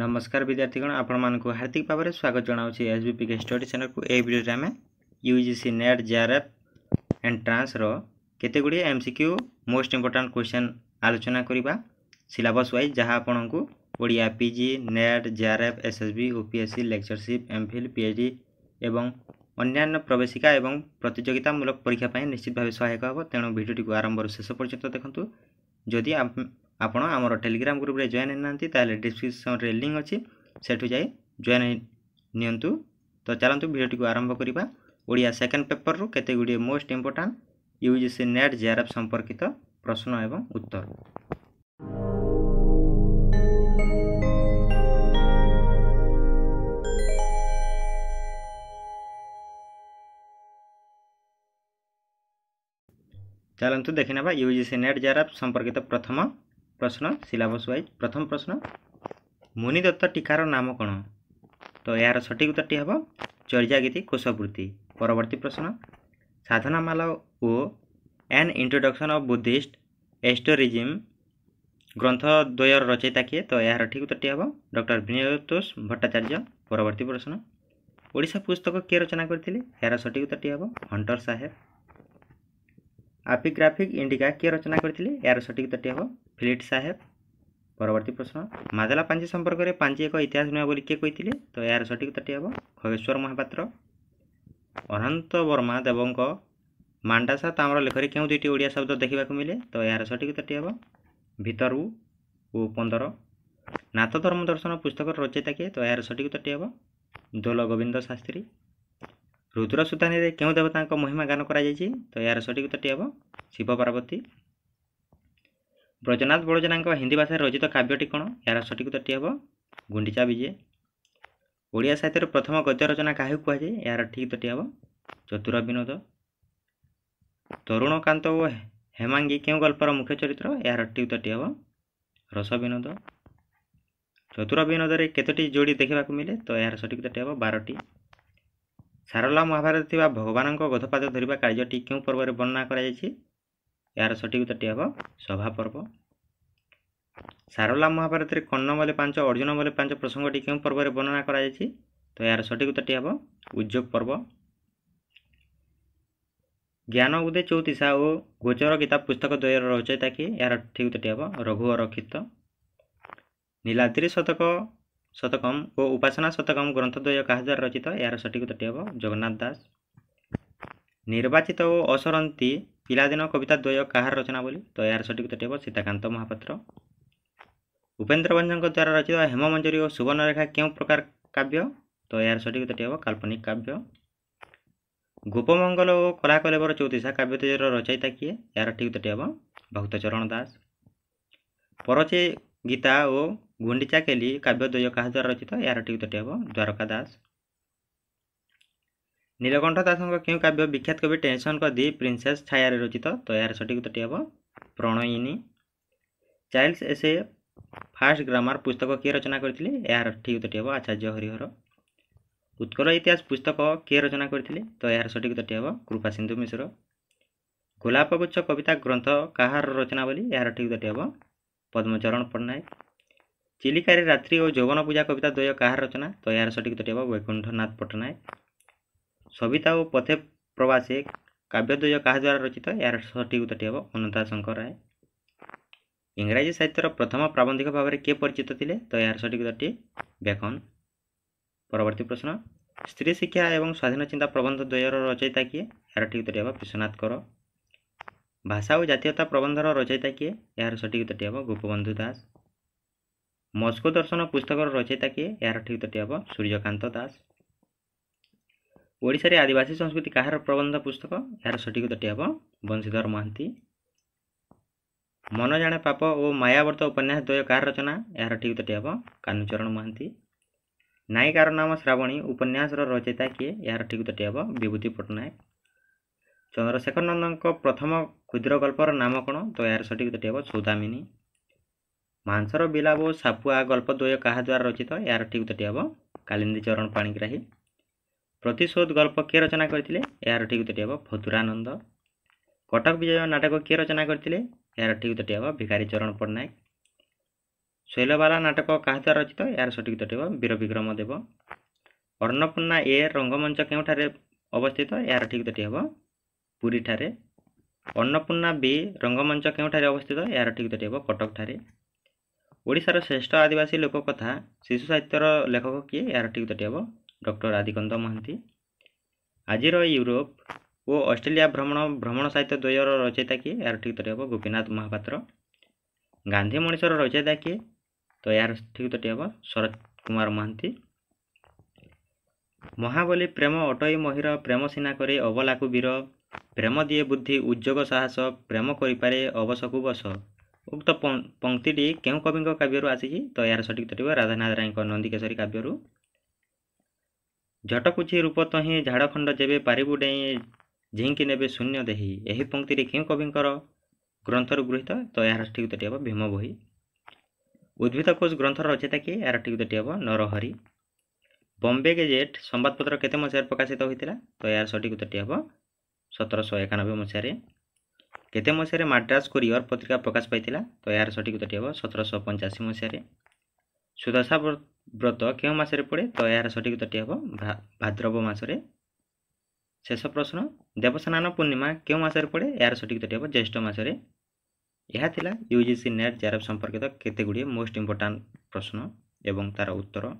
ନମସ୍କାର ବିଦ୍ୟାର୍ଥୀଗଣ ଆପଣମାନଙ୍କୁ ହାର୍ଦ୍ଦିକ ଭାବରେ ସ୍ୱାଗତ ଜଣାଉଛି ଏସ୍ ବି ପିକେ ଷ୍ଟଡ଼ି ସେଣ୍ଟରକୁ ଏହି ଭିଡ଼ିଓରେ ଆମେ U G C NET JRF ଏଣ୍ଟ୍ରାନ୍ସର କେତେଗୁଡ଼ିଏ M C Q most important question ଆଲୋଚନା କରିବା ସିଲାବସ୍ ୱାଇଜ୍ ଯାହା ଆପଣଙ୍କୁ Odia P G NET JRF S S B O P S C lectureship M Phil P H D ଏବଂ ଅନ୍ୟାନ୍ୟ ପ୍ରବେଶିକା ଏବଂ ପ୍ରତିଯୋଗିତାମୂଳକ ପରୀକ୍ଷା ପାଇଁ ନିଶ୍ଚିତ ଭାବେ ସହାୟକ ହେବ ତେଣୁ ଭିଡ଼ିଓଟିକୁ ଆରମ୍ଭରୁ ଶେଷ ପର୍ଯ୍ୟନ୍ତ ଦେଖନ୍ତୁ ଯଦି ଆପଣ ଆମର ଟେଲିଗ୍ରାମ ଗ୍ରୁପରେ ଜଏନ୍ ହେଇନାହାନ୍ତି ତାହେଲେ ଡିସ୍କ୍ରିପ୍ସନ୍ରେ ଲିଙ୍କ୍ ଅଛି ସେଠୁ ଯାଇ ଜଏନ୍ ନିଅନ୍ତୁ ତ ଚାଲନ୍ତୁ ଭିଡ଼ିଓଟିକୁ ଆରମ୍ଭ କରିବା ଓଡ଼ିଆ ସେକେଣ୍ଡ ପେପରରୁ କେତେ ଗୁଡ଼ିଏ most important U G C NET J R F ସମ୍ପର୍କିତ ପ୍ରଶ୍ନ ଏବଂ ଉତ୍ତର ଚାଲନ୍ତୁ ଦେଖିନେବା U G C NET J R F ସମ୍ପର୍କିତ ପ୍ରଥମ প্রশ্ন সিলাবস ওয়াইজ প্রথম প্রশ্ন মুনিদত্ত টীকার নাম কোণ তো এর সঠিক উত্তরটি হব চর্যাগীতি কোষবৃত্তি পরবর্তী প্রশ্ন সাধনামালা ও an introduction of Buddhist esoterism গ্রন্থদ্বয়ের রচয়িতা কিয়ে তো এর ঠিক উত্তরটি হব ডক্টর বিনয়তোষ ভট্টাচার্য পরবর্তী প্রশ্ন ଓଡ଼ିଶା ପୁସ୍ତକ କିଏ ରଚନା କରିଥିଲେ ଏହାର ସଠିକ୍ ଉତ୍ତରଟି ହେବ ହଣ୍ଟର ସାହେବ ଆପିଗ୍ରାଫିକ୍ ଇଣ୍ଡିକା କିଏ ରଚନା କରିଥିଲେ ଏହାର ସଠିକ୍ ଉତ୍ତରଟି ହେବ ফ্লিট সাহেব পরবর্তী প্রশ্ন মাজালা পাঞ্জি সম্পর্কে পাঞ্জি এক ইতিহাস নয় বলে কে কে তো এর সঠিক উত্তরটি হব খগেশ্বর মহাপাত্র অনন্ত বর্মা দেবঙ্ক মান্ডাসা তাম্র লেখরে কেউ দুইটি ওড়িয়া শব্দ দেখা মিলে তো এর সঠিক উত্তরটি হব ভিতরু ও পনেরো নাথ ধর্ম দর্শন পুস্তকর রচয়িতা কে তো এর সঠিক উত্তরটি হব দোল গোবিন্দ শাস্ত্রী রুদ্র সুতানীরে কেউ দেবতা মহিমা গান করা যাই তো এর সঠিক উত্তরটি হব শিব পার্বতী ବ୍ରଜନାଥ ବଡ଼ଜନାଙ୍କ ହିନ୍ଦୀ ଭାଷାରେ ରଚିତ କାବ୍ୟଟି କ'ଣ ଏହାର ସଠିକ୍ ଉତ୍ତରଟି ହେବ ଗୁଣ୍ଡିଚା ବିଜେ ଓଡ଼ିଆ ସାହିତ୍ୟର ପ୍ରଥମ ଗଦ୍ୟ ରଚନା କାହାକୁ କୁହାଯାଏ ଏହାର ଠିକ୍ ଉତ୍ତରଟି ହେବ ଚତୁର ବିନୋଦ ତରୁଣକାନ୍ତ ଓ ହେମାଙ୍ଗୀ କେଉଁ ଗଳ୍ପର ମୁଖ୍ୟ ଚରିତ୍ର ଏହାର ଠିକ୍ ଉତ୍ତରଟି ହେବ ରସ ବିନୋଦ ଚତୁର ବିନୋଦରେ କେତୋଟି ଯୋଡ଼ି ଦେଖିବାକୁ ମିଳେ ତ ଏହାର ସଠିକ୍ ଉତ୍ତରଟି ହେବ ବାରଟି ସାରଲା ମହାଭାରତ ଥିବା ଭଗବାନଙ୍କ ଗଧପାଦ ଧରିବା କାର୍ଯ୍ୟଟି କେଉଁ ପର୍ବରେ ବର୍ଣ୍ଣନା କରାଯାଇଛି ଏହାର ସଠିକ୍ ଉତ୍ତରଟି ହେବ ସଭା ପର୍ବ ସାରଲା ମହାଭାରତରେ କର୍ଣ୍ଣମଲେ ପାଞ୍ଚ ଅର୍ଜୁନମଲେ ପାଞ୍ଚ ପ୍ରସଙ୍ଗଟି କେଉଁ ପର୍ବରେ ବର୍ଣ୍ଣନା କରାଯାଇଛି ତ ଏହାର ସଠିକ୍ ଉତ୍ତରଟି ହେବ ଉଦ୍ୟୋଗ ପର୍ବ ଜ୍ଞାନ ଉଦୟ ଚଉତିସା ଓ ଗୋଚର ଗୀତା ପୁସ୍ତକ ଦ୍ୱୟର ରଚୟିତା କି ଏହାର ଠିକ୍ ଉତ୍ତରଟି ହେବ ରଘୁ ଅରକ୍ଷିତ ନୀଳାଦ୍ରି ଶତକ ଶତକମ୍ ଓ ଉପାସନା ଶତକମ୍ ଗ୍ରନ୍ଥଦ୍ୱୟ କାହା ଦ୍ୱାରା ରଚିତ ଏହାର ସଠିକ୍ ଉତ୍ତରଟି ହେବ ଜଗନ୍ନାଥ ଦାସ ନିର୍ବାଚିତ ଓ ଅସରନ୍ତି ପିଲାଦିନ କବିତା ଦ୍ୱୟ କାହାର ରଚନା ବୋଲି ତ ଏହାର ସଠିକ୍ ଉତ୍ତରଟି ହେବ ସୀତାକାନ୍ତ ମହାପାତ୍ର উপেন্দ্র বঞ্জনଙ୍କ ଦ୍ୱାରା ରଚିତ ହେମମଞ୍ଜରୀ ଓ ସୁବର୍ଣ୍ଣରେଖା କେଉଁ ପ୍ରକାର କାବ୍ୟ ତ ଏହାର ସଠିକ୍ ଉତ୍ତରଟି ହେବ କାଳ୍ପନିକ କାବ୍ୟ ଗୋପମଙ୍ଗଲ ଓ କଳାକଲେବର ଚଉତିଶା କାବ୍ୟତେଜର ରଚୟିତା କିଏ ଏହାର ଠିକ୍ ଉତ୍ତରଟି ହେବ ଭକ୍ତଚରଣ ଦାସ ପରଚେ ଗୀତା ଓ ଗୁଣ୍ଡିଚା କେଲି କାବ୍ୟଦ୍ୱୟ କାହା ଦ୍ୱାରା ରଚିତ ଏହାର ଠିକ୍ ଉତ୍ତରଟି ହେବ ଦ୍ୱାରକା ଦାସ ନୀଳକଣ୍ଠ ଦାସଙ୍କ କେଉଁ କାବ୍ୟ ବିଖ୍ୟାତ କବି ଟେନସନ୍ଙ୍କ ଦି ପ୍ରିନ୍ସେସ୍ ଛାୟାରେ ରଚିତ ତ ଏହାର ସଠିକ୍ ଉତ୍ତରଟି ହେବ ପ୍ରଣୟିନୀ ଚାଇଲ୍ଡସ୍ ଏସେ ফার্স্ট গ্রামার পুস্তক কে রচনা করে এর ঠিক উত্তরটি হব আচার্য হরিহর উৎকল ইতিহাস পুস্তক কে রচনা করে তো এর সঠিক উত্তরটি হব কৃপা সিন্ধু মিশ্র গোলাপগুচ্ছ কবিতা গ্রন্থ কাহার রচনা বলি এর ঠিক উত্তরটি হব পদ্মচরণ পট্টনায়ক চিলিকারে রাত্রি ও যৌবন পূজা কবিতা দ্বয় কাহার রচনা তো এর সঠিক উত্তরটি হব বৈকুণ্ঠনাথ পট্টনায়ক সবিতা ও পথে প্রবাসে কাব্যদ্বয় কাহা দ্বারা রচিত এর সঠিক উত্তরটি হব অনন্তা শঙ্কর রায় ଇଂରାଜୀ ସାହିତ୍ୟର ପ୍ରଥମ ପ୍ରାବନ୍ଧିକ ଭାବରେ କିଏ ପରିଚିତ ଥିଲେ ତ ଏହାର ସଠିକ୍ ଉତ୍ତରଟି ବେକନ୍ ପରବର୍ତ୍ତୀ ପ୍ରଶ୍ନ ସ୍ତ୍ରୀ ଶିକ୍ଷା ଏବଂ ସ୍ୱାଧୀନ ଚିନ୍ତା ପ୍ରବନ୍ଧ ଦ୍ୱୟର ରଚୟିତା କିଏ ଏହାର ଠିକ୍ ଉତ୍ତରଟି ହେବ ବିଶ୍ୱନାଥ କର ଭାଷା ଓ ଜାତୀୟତା ପ୍ରବନ୍ଧର ରଚୟିତା କିଏ ଏହାର ସଠିକ୍ ଉତ୍ତରଟି ହେବ ଗୋପବନ୍ଧୁ ଦାସ ମସ୍କୋ ଦର୍ଶନ ପୁସ୍ତକର ରଚୟିତା କିଏ ଏହାର ଠିକ୍ ଉତ୍ତରଟି ହେବ ସୂର୍ଯ୍ୟକାନ୍ତ ଦାସ ଓଡ଼ିଶାରେ ଆଦିବାସୀ ସଂସ୍କୃତି କାହାର ପ୍ରବନ୍ଧ ପୁସ୍ତକ ଏହାର ସଠିକ୍ ଉତ୍ତରଟି ହେବ ବଂଶୀଧର ମହାନ୍ତି ମନ ଜାଣେ ପାପ ଓ ମାୟାବର୍ତ୍ତ ଉପନ୍ୟାସ ଦ୍ୱୟ କାହାର ରଚନା ଏହାର ଠିକ୍ ଉତ୍ତରଟି ହେବ କାହ୍ନୁଚରଣ ମହାନ୍ତି ନାୟିକାର ନାମ ଶ୍ରାବଣୀ ଉପନ୍ୟାସର ରଚୟିତା କିଏ ଏହାର ଠିକ୍ ଉତ୍ତରଟି ହେବ ବିଭୂତି ପଟ୍ଟନାୟକ ଚନ୍ଦ୍ରଶେଖର ନନ୍ଦଙ୍କ ପ୍ରଥମ କ୍ଷୁଦ୍ର ଗଳ୍ପର ନାମ କ'ଣ ତ ଏହାର ସଠିକ୍ ଉତ୍ତରଟି ହେବ ସୌଦାମିନୀ ମାଂସର ବିଲାବ ଓ ସାପୁଆ ଗଳ୍ପ ଦ୍ୱୟ କାହା ଦ୍ୱାରା ରଚିତ ଏହାର ଠିକ୍ ଉତ୍ତରଟି ହେବ କାଲିନ୍ଦୀ ଚରଣ ପାଣିଗ୍ରାହୀ ପ୍ରତିଶୋଧ ଗଳ୍ପ କିଏ ରଚନା କରିଥିଲେ ଏହାର ଠିକ୍ ଉତ୍ତରଟି ହେବ ଫତୁରାନନ୍ଦ କଟକ ବିଜୟ ନାଟକ କିଏ ରଚନା କରିଥିଲେ ଏହାର ଠିକ୍ ଉତ୍ତରଟି ହେବ ଭିକାରୀ ଚରଣ ପଟ୍ଟନାୟକ ଶୈଳବାଲା ନାଟକ କାହା ଦ୍ୱାରା ରଚିତ ଏହାର ସଠିକ୍ ଉତ୍ତରଟି ହେବ ବୀରବିକ୍ରମ ଦେବ ଅର୍ଣ୍ଣପୂର୍ଣ୍ଣା ଏ ରଙ୍ଗମଞ୍ଚ କେଉଁଠାରେ ଅବସ୍ଥିତ ଏହାର ଠିକ୍ ଉତ୍ତରଟି ହେବ ପୁରୀଠାରେ ଅନ୍ନପୂର୍ଣ୍ଣା ବି ରଙ୍ଗମଞ୍ଚ କେଉଁଠାରେ ଅବସ୍ଥିତ ଏହାର ଠିକ୍ ଉତ୍ତରଟି ହେବ କଟକଠାରେ ଓଡ଼ିଶାର ଶ୍ରେଷ୍ଠ ଆଦିବାସୀ ଲୋକକଥା ଶିଶୁ ସାହିତ୍ୟର ଲେଖକ କିଏ ଏହାର ଠିକ୍ ଉତ୍ତରଟି ହେବ ଡକ୍ଟର ଆଦିକନ୍ଦ ମହାନ୍ତି ଆଜିର ୟୁରୋପ ଓ ଅଷ୍ଟ୍ରେଲିଆ ଭ୍ରମଣ ଭ୍ରମଣ ସାହିତ୍ୟ ଦ୍ୱୟର ରଚୟିତା କିଏ ଏହାର ଠିକ ଉତ୍ତରଟି ହେବ ଗୋପୀନାଥ ମହାପାତ୍ର ଗାନ୍ଧୀ ମଣିଷର ରଚୟିତା କିଏ ତ ଏହାର ଠିକ ଉତ୍ତରଟି ହେବ ଶରତ କୁମାର ମହାନ୍ତି ମହାବଲି ପ୍ରେମ ଅଟଇ ମହିର ପ୍ରେମ ସିନା କରେ ଅବଲାକୁ ବୀର ପ୍ରେମ ଦିଏ ବୁଦ୍ଧି ଉଦ୍ୟୋଗ ସାହସ ପ୍ରେମ କରିପାରେ ଅବସକୁ ବସ ଉକ୍ତ ପଙ୍କ୍ତିଟି କେଉଁ କବିଙ୍କ କାବ୍ୟରୁ ଆସିଛି ତ ଏହାର ସଠିକ ଉତ୍ତରଟି ହେବ ରାଧାନାଥ ରାୟଙ୍କ ନନ୍ଦିକେଶରୀ କାବ୍ୟରୁ ଝଟକୁଛି ରୂପ ତହିଁ ଝାଡ଼ଖଣ୍ଡ ଯେବେ ପାରିବୁ ଡେଇଁ ଝିଙ୍କି ନେବେ ଶୂନ୍ୟ ଦେହି ଏହି ପଙ୍କ୍ତିଟି କେଉଁ କବିଙ୍କର ଗ୍ରନ୍ଥରୁ ଗୃହୀତ ତ ଏହାର ଠିକ୍ ଉତ୍ତରଟି ହେବ ଭୀମ ବହି ଉଦ୍ଭିଦକୋଷ ଗ୍ରନ୍ଥର ରଚୟିତା କିଏ ଏହାର ଠିକ୍ ଉତ୍ତରଟି ହେବ ନରହରି ବମ୍ବେ ଗେଜେଟ୍ ସମ୍ବାଦପତ୍ର କେତେ ମସିହାରେ ପ୍ରକାଶିତ ହୋଇଥିଲା ତ ଏହାର ସଠିକ୍ ଉତ୍ତରଟି ହେବ ସତରଶହ ଏକାନବେ ମସିହାରେ କେତେ ମସିହାରେ ମାଡ୍ରାସ୍ କୋରିଅର ପତ୍ରିକା ପ୍ରକାଶ ପାଇଥିଲା ତ ଏହାର ସଠିକ୍ ଉତ୍ତରଟି ହେବ ସତରଶହ ପଞ୍ଚାଅଶୀ ମସିହାରେ ସୁଦଶା ବ୍ରତ କେଉଁ ମାସରେ ପଡ଼େ ତ ଏହାର ସଠିକ୍ ଉତ୍ତରଟି ହେବ ଭାଦ୍ରବ ମାସରେ ଶେଷ ପ୍ରଶ୍ନ ଦେବସ୍ନାନ ପୂର୍ଣ୍ଣିମା କେଉଁ ମାସରେ ପଡ଼େ ଏହାର ସଠିକ୍ ଉତ୍ତରଟି ହେବ ଜ୍ୟେଷ୍ଠ ମାସରେ ଏହା ଥିଲା ୟୁଜିସି ନେଟ୍ ଜେଆରଏଫ୍ ସମ୍ପର୍କିତ କେତେଗୁଡ଼ିଏ ମୋଷ୍ଟ ଇମ୍ପୋର୍ଟାଣ୍ଟ ପ୍ରଶ୍ନ ଏବଂ ତା'ର ଉତ୍ତର